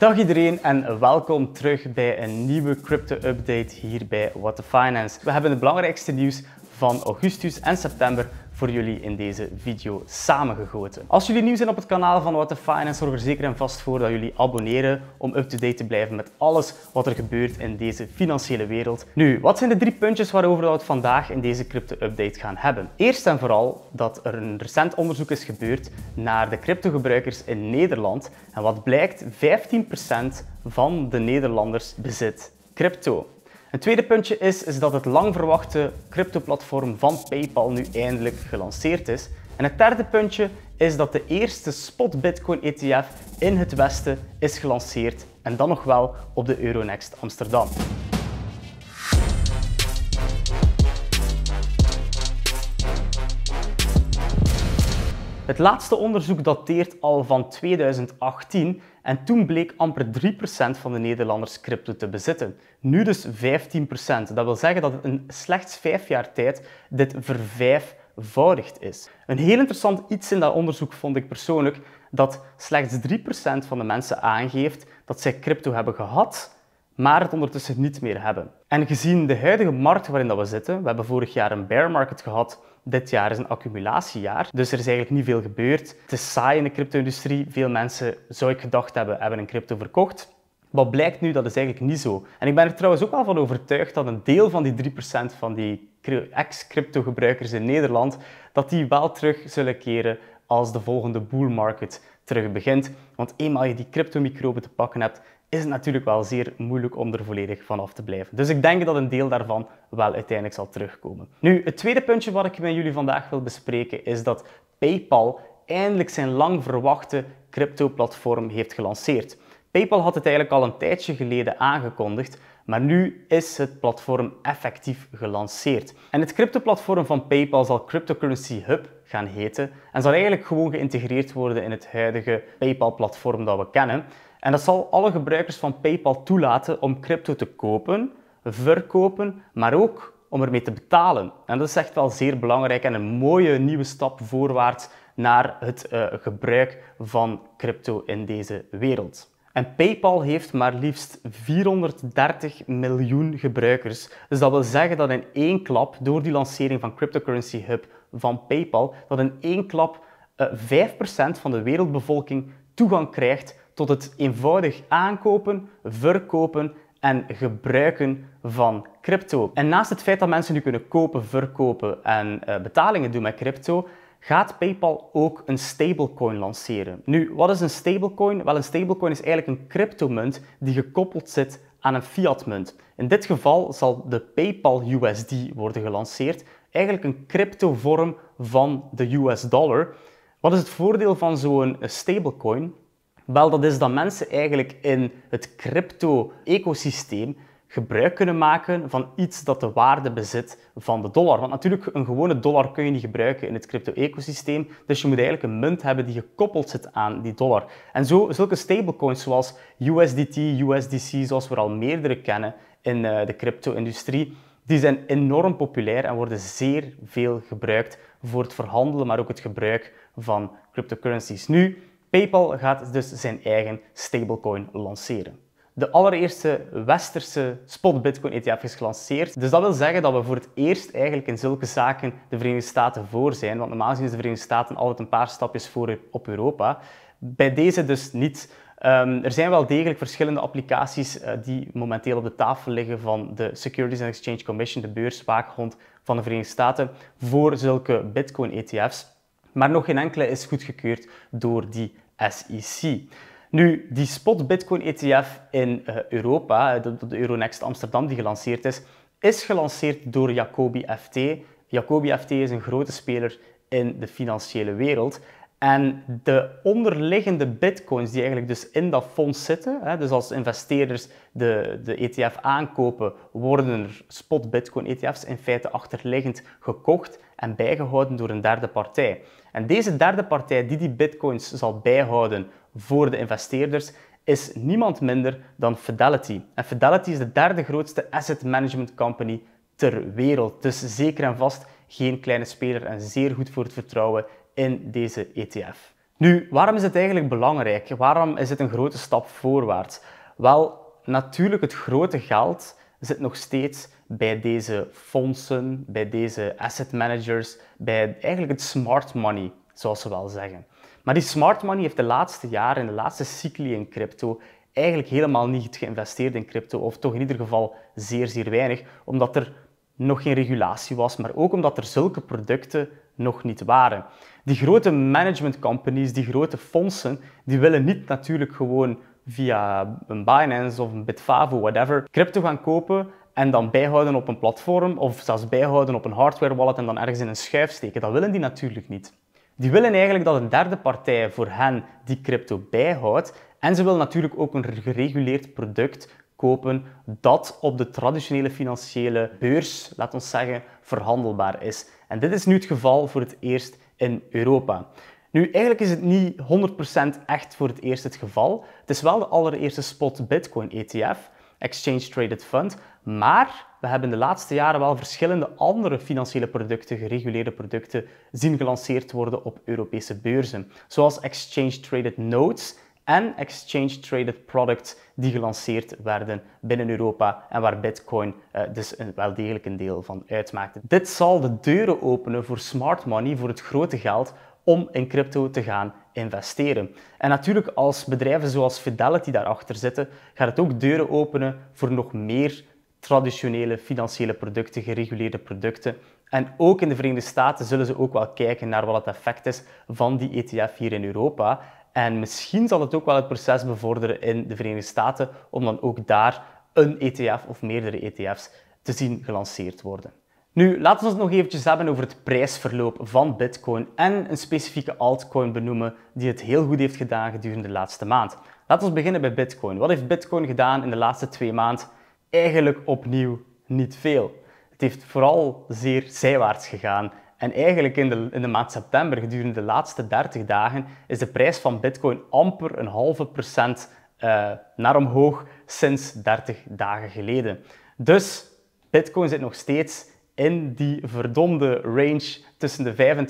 Dag iedereen en welkom terug bij een nieuwe crypto-update hier bij What the Finance. We hebben het belangrijkste nieuws van augustus en september voor jullie in deze video samengegoten. Als jullie nieuw zijn op het kanaal van What the Finance, zorg er zeker en vast voor dat jullie abonneren om up-to-date te blijven met alles wat er gebeurt in deze financiële wereld. Nu, wat zijn de drie puntjes waarover we het vandaag in deze crypto-update gaan hebben? Eerst en vooral dat er een recent onderzoek is gebeurd naar de cryptogebruikers in Nederland en wat blijkt, 15% van de Nederlanders bezit crypto. Het tweede puntje is, is dat het lang verwachte crypto-platform van PayPal nu eindelijk gelanceerd is. En het derde puntje is dat de eerste spot Bitcoin ETF in het Westen is gelanceerd en dan nog wel op de Euronext Amsterdam. Het laatste onderzoek dateert al van 2018 en toen bleek amper 3% van de Nederlanders crypto te bezitten. Nu dus 15%. Dat wil zeggen dat in slechts 5 jaar tijd dit vervijfvoudigd is. Een heel interessant iets in dat onderzoek vond ik persoonlijk dat slechts 3% van de mensen aangeeft dat zij crypto hebben gehad, maar het ondertussen niet meer hebben. En gezien de huidige markt waarin dat we zitten, we hebben vorig jaar een bear market gehad dit jaar is een accumulatiejaar, dus er is eigenlijk niet veel gebeurd. Het is saai in de crypto-industrie. Veel mensen, zou ik gedacht hebben, hebben een crypto verkocht. Wat blijkt nu, dat is eigenlijk niet zo. En ik ben er trouwens ook wel van overtuigd dat een deel van die 3% van die ex-crypto gebruikers in Nederland, dat die wel terug zullen keren als de volgende bull market terug begint. Want eenmaal je die crypto microben te pakken hebt, is het natuurlijk wel zeer moeilijk om er volledig vanaf te blijven. Dus ik denk dat een deel daarvan wel uiteindelijk zal terugkomen. Nu, het tweede puntje wat ik met jullie vandaag wil bespreken is dat PayPal eindelijk zijn lang verwachte crypto-platform heeft gelanceerd. PayPal had het eigenlijk al een tijdje geleden aangekondigd, maar nu is het platform effectief gelanceerd. En het crypto-platform van PayPal zal Cryptocurrency Hub gaan heten en zal eigenlijk gewoon geïntegreerd worden in het huidige PayPal-platform dat we kennen. En dat zal alle gebruikers van PayPal toelaten om crypto te kopen, verkopen, maar ook om ermee te betalen. En dat is echt wel zeer belangrijk en een mooie nieuwe stap voorwaarts naar het eh, gebruik van crypto in deze wereld. En PayPal heeft maar liefst 430 miljoen gebruikers. Dus dat wil zeggen dat in één klap, door die lancering van Cryptocurrency Hub van PayPal, dat in één klap uh, eh, 5% van de wereldbevolking toegang krijgt tot het eenvoudig aankopen, verkopen en gebruiken van crypto. En naast het feit dat mensen nu kunnen kopen, verkopen en eh, betalingen doen met crypto, gaat PayPal ook een stablecoin lanceren. Nu, wat is een stablecoin? Wel, een stablecoin is eigenlijk een cryptomunt die gekoppeld zit aan een fiatmunt. In dit geval zal de PayPal USD worden gelanceerd, eigenlijk een cryptovorm van de US dollar. Wat is het voordeel van zo'n stablecoin? Wel, dat is dat mensen eigenlijk in het crypto-ecosysteem gebruik kunnen maken van iets dat de waarde bezit van de dollar. Want natuurlijk, een gewone dollar kun je niet gebruiken in het crypto-ecosysteem. Dus je moet eigenlijk een munt hebben die gekoppeld zit aan die dollar. En zo, zulke stablecoins zoals USDT, USDC, zoals we al meerdere kennen in eh, de crypto-industrie, die zijn enorm populair en worden zeer veel gebruikt voor het verhandelen, maar ook het gebruik van cryptocurrencies. Nu, PayPal gaat dus zijn eigen stablecoin lanceren. De allereerste westerse spot Bitcoin ETF is gelanceerd. Dus dat wil zeggen dat we voor het eerst eigenlijk in zulke zaken de Verenigde Staten voor zijn. Want normaal gezien is de Verenigde Staten altijd een paar stapjes voor op Europa. Bij deze dus niet. Ehm, er zijn wel degelijk verschillende applicaties eh, die momenteel op de tafel liggen van de Securities and Exchange Commission, de beurswaakhond van de Verenigde Staten, voor zulke Bitcoin-ETF's maar nog geen enkele is goedgekeurd door die SEC. Nu, die spot Bitcoin ETF in eh, Europa, eh, de, Euronext Amsterdam die gelanceerd is, is gelanceerd door Jacobi FT. Jacobi FT is een grote speler in de financiële wereld en de onderliggende bitcoins die eigenlijk dus in dat fonds zitten, hè, dus als investeerders de, de ETF aankopen, worden er spot bitcoin ETF's in feite achterliggend gekocht en bijgehouden door een derde partij. En deze derde partij die die bitcoins zal bijhouden voor de investeerders, is niemand minder dan Fidelity. En Fidelity is de derde grootste asset management company ter wereld. Dus zeker en vast geen kleine speler en zeer goed voor het vertrouwen in deze ETF. Nu, waarom is het eigenlijk belangrijk? Waarom is het een grote stap voorwaarts? Wel, natuurlijk, het grote geld zit nog steeds bij deze fondsen, bij deze asset managers, bij eigenlijk het smart money, zoals ze wel zeggen. Maar die smart money heeft de laatste jaren, de laatste cycli in crypto, eigenlijk helemaal niet geïnvesteerd in crypto, of toch in ieder geval zeer, zeer weinig, omdat er nog geen regulatie was, maar ook omdat er zulke producten nog niet waren. Die grote management companies, die grote fondsen, die willen niet natuurlijk gewoon via een Binance of een Bitfavo, whatever, crypto gaan kopen en dan bijhouden op een platform of zelfs bijhouden op een hardware wallet en dan ergens in een schuif steken. Dat willen die natuurlijk niet. Die willen eigenlijk dat een derde partij voor hen die crypto bijhoudt en ze willen natuurlijk ook een gereguleerd product kopen dat op de traditionele financiële beurs, laat ons zeggen, verhandelbaar is. En dit is nu het geval voor het eerst in Europa. Nu, eigenlijk is het niet 100% echt voor het eerst het geval. Het is wel de allereerste spot Bitcoin ETF, Exchange Traded Fund, maar we hebben de laatste jaren wel verschillende andere financiële producten, gereguleerde producten, zien gelanceerd worden op Europese beurzen, zoals Exchange Traded Notes en exchange traded products die gelanceerd werden binnen Europa en waar Bitcoin eh, dus een, wel degelijk een deel van uitmaakte. Dit zal de deuren openen voor smart money, voor het grote geld, om in crypto te gaan investeren. En natuurlijk, als bedrijven zoals Fidelity daarachter zitten, gaat het ook deuren openen voor nog meer traditionele financiële producten, gereguleerde producten. En ook in de Verenigde Staten zullen ze ook wel kijken naar wat het effect is van die ETF hier in Europa. En misschien zal het ook wel het proces bevorderen in de Verenigde Staten om dan ook daar een ETF of meerdere ETF's te zien gelanceerd worden. Nu, laten we het nog eventjes hebben over het prijsverloop van Bitcoin en een specifieke altcoin benoemen die het heel goed heeft gedaan gedurende de laatste maand. Laten we beginnen bij Bitcoin. Wat heeft Bitcoin gedaan in de laatste twee maanden? Eigenlijk opnieuw niet veel. Het heeft vooral zeer zijwaarts gegaan en eigenlijk in de, in de maand september, gedurende de laatste 30 dagen, is de prijs van Bitcoin amper een halve procent eh, naar omhoog sinds 30 dagen geleden. Dus Bitcoin zit nog steeds in die verdomde range tussen de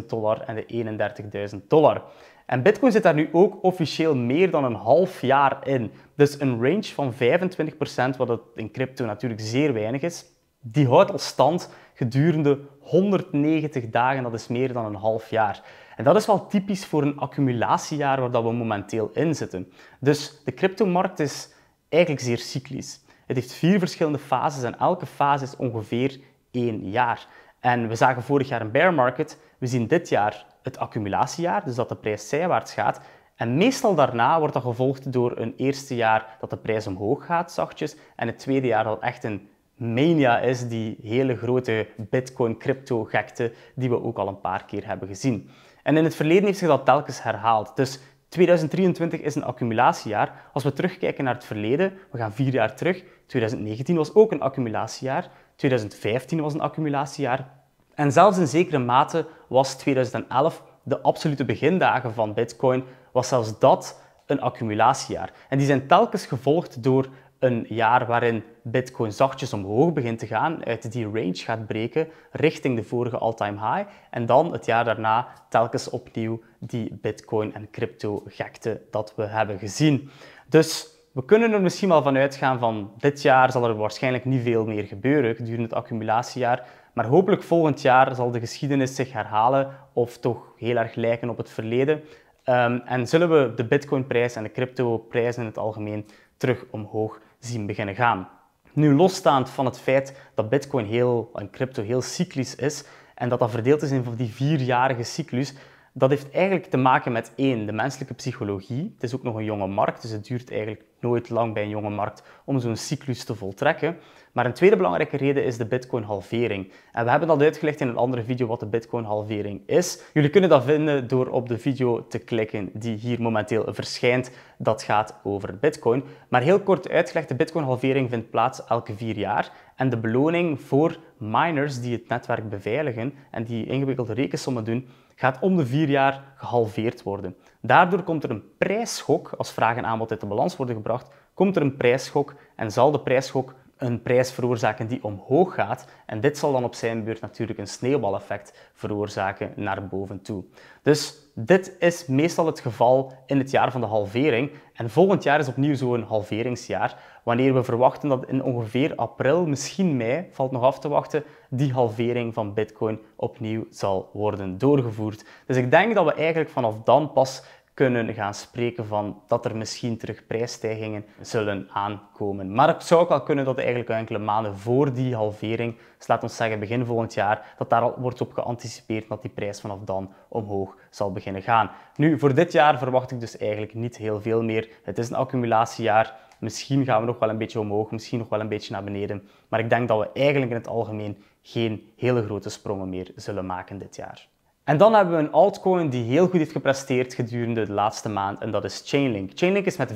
25.000 dollar en de 31.000 dollar. En Bitcoin zit daar nu ook officieel meer dan een half jaar in. Dus een range van 25%, wat in crypto natuurlijk zeer weinig is, die houdt al stand gedurende 190 dagen. Dat is meer dan een half jaar. En dat is wel typisch voor een accumulatiejaar waar dat we momenteel in zitten. Dus de cryptomarkt is eigenlijk zeer cyclisch. Het heeft vier verschillende fases en elke fase is ongeveer één jaar. En we zagen vorig jaar een bear market. We zien dit jaar het accumulatiejaar, dus dat de prijs zijwaarts gaat. En meestal daarna wordt dat gevolgd door een eerste jaar dat de prijs omhoog gaat, zachtjes, en het tweede jaar al echt een mania is, die hele grote bitcoin-crypto-gekte die we ook al een paar keer hebben gezien. En in het verleden heeft zich dat telkens herhaald. Dus 2023 is een accumulatiejaar. Als we terugkijken naar het verleden, we gaan vier jaar terug. 2019 was ook een accumulatiejaar. 2015 was een accumulatiejaar. En zelfs in zekere mate was 2011, de absolute begindagen van Bitcoin, was zelfs dat een accumulatiejaar. En die zijn telkens gevolgd door een jaar waarin Bitcoin zachtjes omhoog begint te gaan, uit die range gaat breken richting de vorige all-time high. En dan het jaar daarna telkens opnieuw die Bitcoin- en crypto-gekte dat we hebben gezien. Dus we kunnen er misschien wel van uitgaan van dit jaar zal er waarschijnlijk niet veel meer gebeuren gedurende het accumulatiejaar. Maar hopelijk volgend jaar zal de geschiedenis zich herhalen of toch heel erg lijken op het verleden. Ehm, en zullen we de bitcoinprijs en de crypto-prijs in het algemeen terug omhoog zien beginnen gaan. Nu losstaand van het feit dat bitcoin heel, een crypto heel cyclisch is en dat dat verdeeld is in van die vierjarige cyclus, dat heeft eigenlijk te maken met één, de menselijke psychologie. Het is ook nog een jonge markt, dus het duurt eigenlijk nooit lang bij een jonge markt om zo'n cyclus te voltrekken. Maar een tweede belangrijke reden is de Bitcoin-halvering. En we hebben dat uitgelegd in een andere video wat de Bitcoin-halvering is. Jullie kunnen dat vinden door op de video te klikken die hier momenteel verschijnt. Dat gaat over Bitcoin. Maar heel kort uitgelegd, de Bitcoin-halvering vindt plaats elke vier jaar. En de beloning voor miners die het netwerk beveiligen en die ingewikkelde rekensommen doen, gaat om de vier jaar gehalveerd worden. Daardoor komt er een prijsschok, als vraag en aanbod uit de balans worden gebracht, komt er een prijsschok en zal de prijsschok een prijs veroorzaken die omhoog gaat. En dit zal dan op zijn beurt natuurlijk een sneeuwbaleffect veroorzaken naar boven toe. Dus dit is meestal het geval in het jaar van de halvering. En volgend jaar is opnieuw zo'n halveringsjaar, wanneer we verwachten dat in ongeveer april, misschien mei, valt nog af te wachten, die halvering van Bitcoin opnieuw zal worden doorgevoerd. Dus ik denk dat we eigenlijk vanaf dan pas kunnen gaan spreken van dat er misschien terug prijsstijgingen zullen aankomen. Maar het zou ook al kunnen dat eigenlijk enkele maanden voor die halvering, dus laat ons zeggen begin volgend jaar, dat daar al wordt op geanticipeerd dat die prijs vanaf dan omhoog zal beginnen gaan. Nu, voor dit jaar verwacht ik dus eigenlijk niet heel veel meer. Het is een accumulatiejaar. Misschien gaan we nog wel een beetje omhoog, misschien nog wel een beetje naar beneden. Maar ik denk dat we eigenlijk in het algemeen geen hele grote sprongen meer zullen maken dit jaar. En dan hebben we een altcoin die heel goed heeft gepresteerd gedurende de laatste maand en dat is Chainlink. Chainlink is met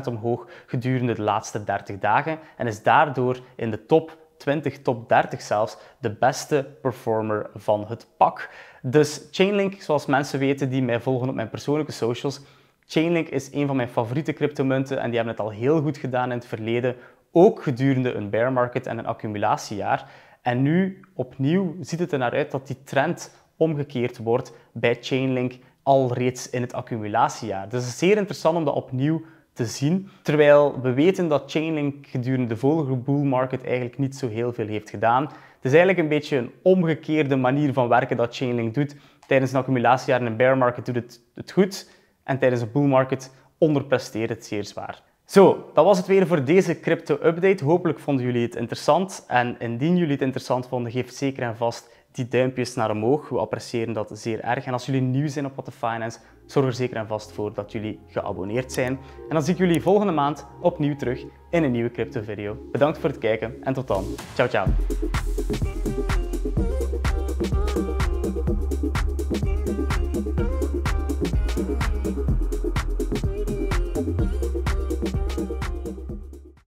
25% omhoog gedurende de laatste 30 dagen en is daardoor in de top 20, top 30 zelfs, de beste performer van het pak. Dus Chainlink, zoals mensen weten die mij volgen op mijn persoonlijke socials, Chainlink is een van mijn favoriete cryptomunten en die hebben het al heel goed gedaan in het verleden, ook gedurende een bear market en een accumulatiejaar. En nu opnieuw ziet het er naar uit dat die trend omgekeerd wordt bij Chainlink al reeds in het accumulatiejaar. Dus het is zeer interessant om dat opnieuw te zien, terwijl we weten dat Chainlink gedurende de vorige bull market eigenlijk niet zo heel veel heeft gedaan. Het is eigenlijk een beetje een omgekeerde manier van werken dat Chainlink doet. Tijdens een accumulatiejaar in een bear market doet het het goed en tijdens een bull market onderpresteert het zeer zwaar. Zo, dat was het weer voor deze crypto-update. Hopelijk vonden jullie het interessant. En indien jullie het interessant vonden, geef zeker en vast die duimpjes naar omhoog. We appreciëren dat zeer erg. En als jullie nieuw zijn op What the Finance, zorg er zeker en vast voor dat jullie geabonneerd zijn. En dan zie ik jullie volgende maand opnieuw terug in een nieuwe crypto video. Bedankt voor het kijken en tot dan. Ciao, ciao.